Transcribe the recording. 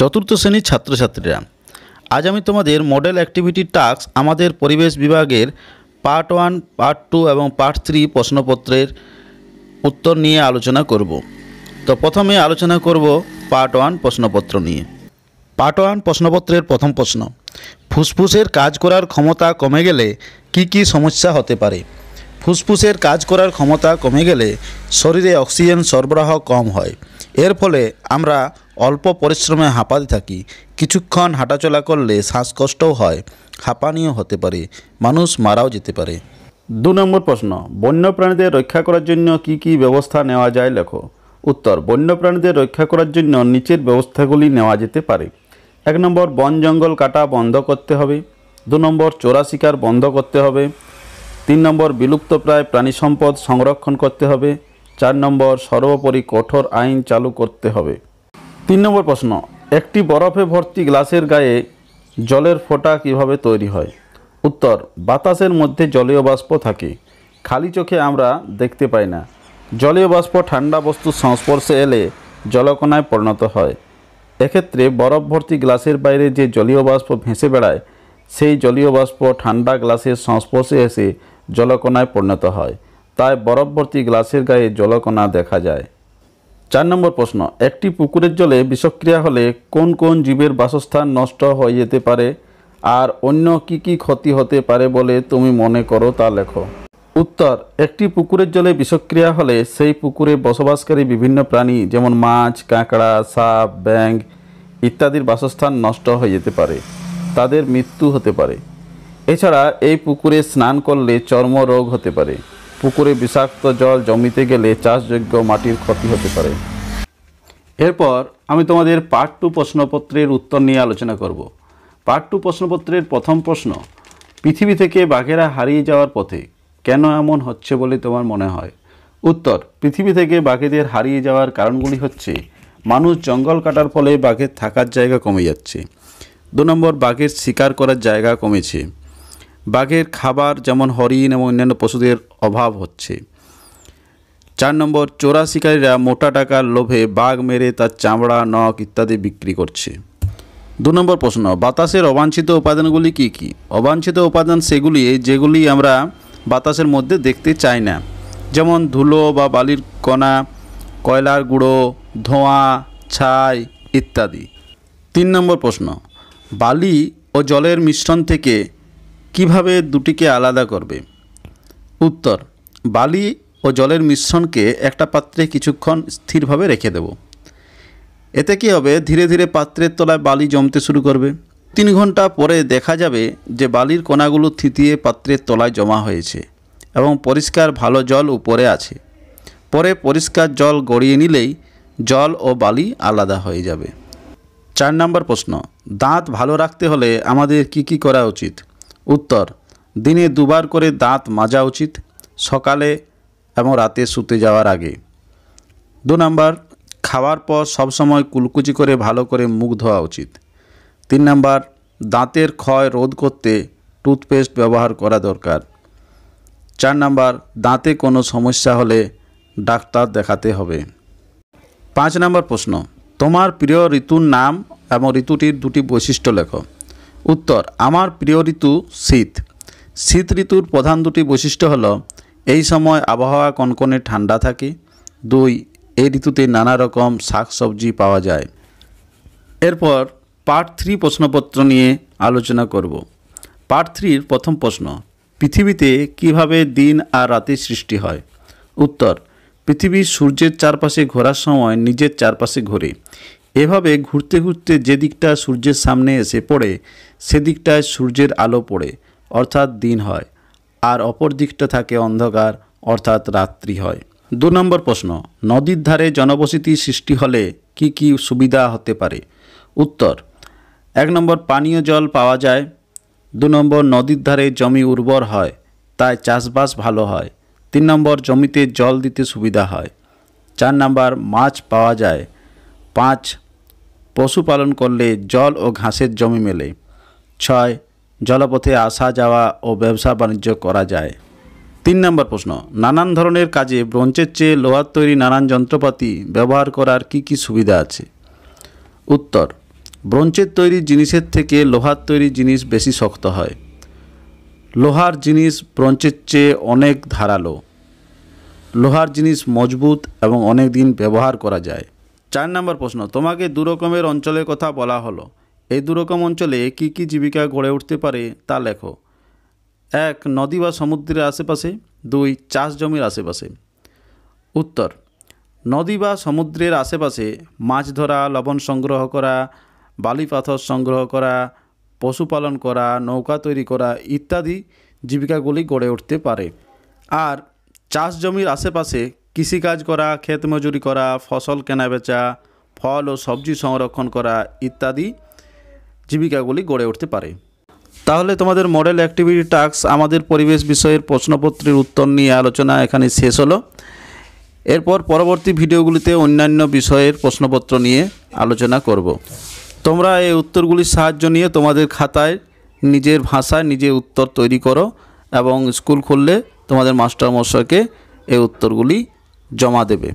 চতুর্থ শ্রেণীর ছাত্রছাত্রীরা আজ আমি তোমাদের মডেল অ্যাক্টিভিটি টাস্ক আমাদের পরিবেশ বিভাগের পার্ট ওয়ান পার্ট টু এবং পার্ট থ্রি প্রশ্নপত্রের উত্তর নিয়ে আলোচনা করব তো প্রথমে আলোচনা করব পার্ট ওয়ান প্রশ্নপত্র নিয়ে পার্ট ওয়ান প্রশ্নপত্রের প্রথম প্রশ্ন ফুসফুসের কাজ করার ক্ষমতা কমে গেলে কি কি সমস্যা হতে পারে ফুসফুসের কাজ করার ক্ষমতা কমে গেলে শরীরে অক্সিজেন সরবরাহ কম হয় এর ফলে আমরা অল্প পরিশ্রমে হাঁপাতে থাকি কিছুক্ষণ হাঁটাচলা করলে শ্বাসকষ্টও হয় হাঁপানিও হতে পারে মানুষ মারাও যেতে পারে দু নম্বর প্রশ্ন বন্যপ্রাণীদের রক্ষা করার জন্য কি কি ব্যবস্থা নেওয়া যায় লেখো উত্তর বন্যপ্রাণীদের রক্ষা করার জন্য নিচের ব্যবস্থাগুলি নেওয়া যেতে পারে এক নম্বর বন জঙ্গল কাটা বন্ধ করতে হবে দু নম্বর চোরা শিকার বন্ধ করতে হবে তিন নম্বর বিলুপ্তপ্রায় প্রাণী সম্পদ সংরক্ষণ করতে হবে চার নম্বর সর্বোপরি কঠোর আইন চালু করতে হবে তিন নম্বর প্রশ্ন একটি বরফে ভর্তি গ্লাসের গায়ে জলের ফোঁটা কিভাবে তৈরি হয় উত্তর বাতাসের মধ্যে জলীয় বাষ্প থাকে খালি চোখে আমরা দেখতে পাই না জলীয় বাষ্প ঠান্ডা বস্তুর সংস্পর্শে এলে জলকণায় পরিণত হয় এক্ষেত্রে বরফ ভর্তি গ্লাসের বাইরে যে জলীয় বাষ্প ভেসে বেড়ায় সেই জলীয় বাষ্প ঠান্ডা গ্লাসের সংস্পর্শে এসে জলকণায় পরিণত হয় তাই বরফ ভর্তি গ্লাসের গায়ে জলকণা দেখা যায় চার নম্বর প্রশ্ন একটি পুকুরের জলে বিষক্রিয়া হলে কোন কোন জীবের বাসস্থান নষ্ট হয়ে যেতে পারে আর অন্য কি কি ক্ষতি হতে পারে বলে তুমি মনে করো তা লেখো উত্তর একটি পুকুরের জলে বিষক্রিয়া হলে সেই পুকুরে বসবাসকারী বিভিন্ন প্রাণী যেমন মাছ কাঁকড়া সাপ ব্যাঙ ইত্যাদির বাসস্থান নষ্ট হয়ে যেতে পারে তাদের মৃত্যু হতে পারে এছাড়া এই পুকুরে স্নান করলে চর্মরোগ হতে পারে পুকুরে বিষাক্ত জল জমিতে গেলে চাষযোগ্য মাটির ক্ষতি হতে পারে এরপর আমি তোমাদের পার্ট টু প্রশ্নপত্রের উত্তর নিয়ে আলোচনা করব পার্ট টু প্রশ্নপত্রের প্রথম প্রশ্ন পৃথিবী থেকে বাঘেরা হারিয়ে যাওয়ার পথে কেন এমন হচ্ছে বলে তোমার মনে হয় উত্তর পৃথিবী থেকে বাঘেদের হারিয়ে যাওয়ার কারণগুলি হচ্ছে মানুষ জঙ্গল কাটার ফলে বাঘের থাকার জায়গা কমে যাচ্ছে দু নম্বর বাঘের শিকার করার জায়গা কমেছে বাঘের খাবার যেমন হরিণ এবং অন্যান্য পশুদের অভাব হচ্ছে চার নম্বর চোরা শিকারীরা মোটা টাকার লোভে বাঘ মেরে তার চামড়া নখ ইত্যাদি বিক্রি করছে দু নম্বর প্রশ্ন বাতাসের অবাঞ্ছিত উপাদানগুলি কি কি অবাঞ্ছিত উপাদান সেগুলি যেগুলি আমরা বাতাসের মধ্যে দেখতে চাই না যেমন ধুলো বা বালির কণা কয়লার গুঁড়ো ধোঁয়া ছাই ইত্যাদি তিন নম্বর প্রশ্ন বালি ও জলের মিশ্রণ থেকে কিভাবে দুটিকে আলাদা করবে উত্তর বালি ও জলের মিশ্রণকে একটা পাত্রে কিছুক্ষণ স্থিরভাবে রেখে দেব এতে কী হবে ধীরে ধীরে পাত্রের তলায় বালি জমতে শুরু করবে তিন ঘন্টা পরে দেখা যাবে যে বালির কণাগুলো থিতিয়ে পাত্রের তলায় জমা হয়েছে এবং পরিষ্কার ভালো জল উপরে আছে পরে পরিষ্কার জল গড়িয়ে নিলেই জল ও বালি আলাদা হয়ে যাবে চার নম্বর প্রশ্ন দাঁত ভালো রাখতে হলে আমাদের কি কি করা উচিত উত্তর দিনে দুবার করে দাঁত মাজা উচিত সকালে এবং রাতে শুতে যাওয়ার আগে দু নম্বর খাওয়ার পর সবসময় কুলকুচি করে ভালো করে মুখ ধোয়া উচিত তিন নম্বর দাঁতের ক্ষয় রোধ করতে টুথপেস্ট ব্যবহার করা দরকার চার নাম্বার দাঁতে কোনো সমস্যা হলে ডাক্তার দেখাতে হবে পাঁচ নাম্বার প্রশ্ন তোমার প্রিয় ঋতুর নাম এবং ঋতুটির দুটি বৈশিষ্ট্য লেখো উত্তর আমার প্রিয় ঋতু শীত শীত ঋতুর প্রধান দুটি বৈশিষ্ট্য হল এই সময় আবহাওয়া কনকনে ঠান্ডা থাকে দুই এই ঋতুতে নানা রকম শাকসবজি পাওয়া যায় এরপর পার্ট থ্রি প্রশ্নপত্র নিয়ে আলোচনা করব পার্ট থ্রির প্রথম প্রশ্ন পৃথিবীতে কিভাবে দিন আর রাতের সৃষ্টি হয় উত্তর পৃথিবী সূর্যের চারপাশে ঘোরার সময় নিজের চারপাশে ঘোরে এভাবে ঘুরতে ঘুরতে যে দিকটা সূর্যের সামনে এসে পড়ে সেদিকটায় সূর্যের আলো পড়ে অর্থাৎ দিন হয় আর অপর দিকটা থাকে অন্ধকার অর্থাৎ রাত্রি হয় দু নম্বর প্রশ্ন নদীর ধারে জনবসতি সৃষ্টি হলে কি কি সুবিধা হতে পারে উত্তর এক নম্বর পানীয় জল পাওয়া যায় দু নম্বর নদীর ধারে জমি উর্বর হয় তাই চাষবাস ভালো হয় তিন নম্বর জমিতে জল দিতে সুবিধা হয় চার নম্বর মাছ পাওয়া যায় পাঁচ পশুপালন করলে জল ও ঘাসের জমি মেলে ছয় জলপথে আসা যাওয়া ও ব্যবসা বাণিজ্য করা যায় তিন নম্বর প্রশ্ন নানান ধরনের কাজে ব্রঞ্চের চেয়ে লোহার তৈরি নানান যন্ত্রপাতি ব্যবহার করার কি কি সুবিধা আছে উত্তর ব্রঞ্চের তৈরি জিনিসের থেকে লোহার তৈরি জিনিস বেশি শক্ত হয় লোহার জিনিস ব্রঞ্চের চেয়ে অনেক ধারালো লোহার জিনিস মজবুত এবং অনেক দিন ব্যবহার করা যায় চার নম্বর প্রশ্ন তোমাকে দুরকমের অঞ্চলের কথা বলা হলো এই দুরকম অঞ্চলে কি কি জীবিকা গড়ে উঠতে পারে তা লেখো এক নদী বা সমুদ্রের আশেপাশে দুই চাষ জমির আশেপাশে উত্তর নদী বা সমুদ্রের আশেপাশে মাছ ধরা লবণ সংগ্রহ করা বালি পাথর সংগ্রহ করা পশুপালন করা নৌকা তৈরি করা ইত্যাদি জীবিকাগুলি গড়ে উঠতে পারে আর চাষ জমির আশেপাশে কৃষিকাজ করা ক্ষেত মজুরি করা ফসল কেনাবেচা ফল ও সবজি সংরক্ষণ করা ইত্যাদি জীবিকাগুলি গড়ে উঠতে পারে তাহলে তোমাদের মডেল অ্যাক্টিভিটি টাস্ক আমাদের পরিবেশ বিষয়ের প্রশ্নপত্রের উত্তর নিয়ে আলোচনা এখানে শেষ হলো এরপর পরবর্তী ভিডিওগুলিতে অন্যান্য বিষয়ের প্রশ্নপত্র নিয়ে আলোচনা করব। তোমরা এই উত্তরগুলির সাহায্য নিয়ে তোমাদের খাতায় নিজের ভাষায় নিজে উত্তর তৈরি করো এবং স্কুল খুললে তোমাদের মাস্টারমশাইকে এই উত্তরগুলি জমা দেবে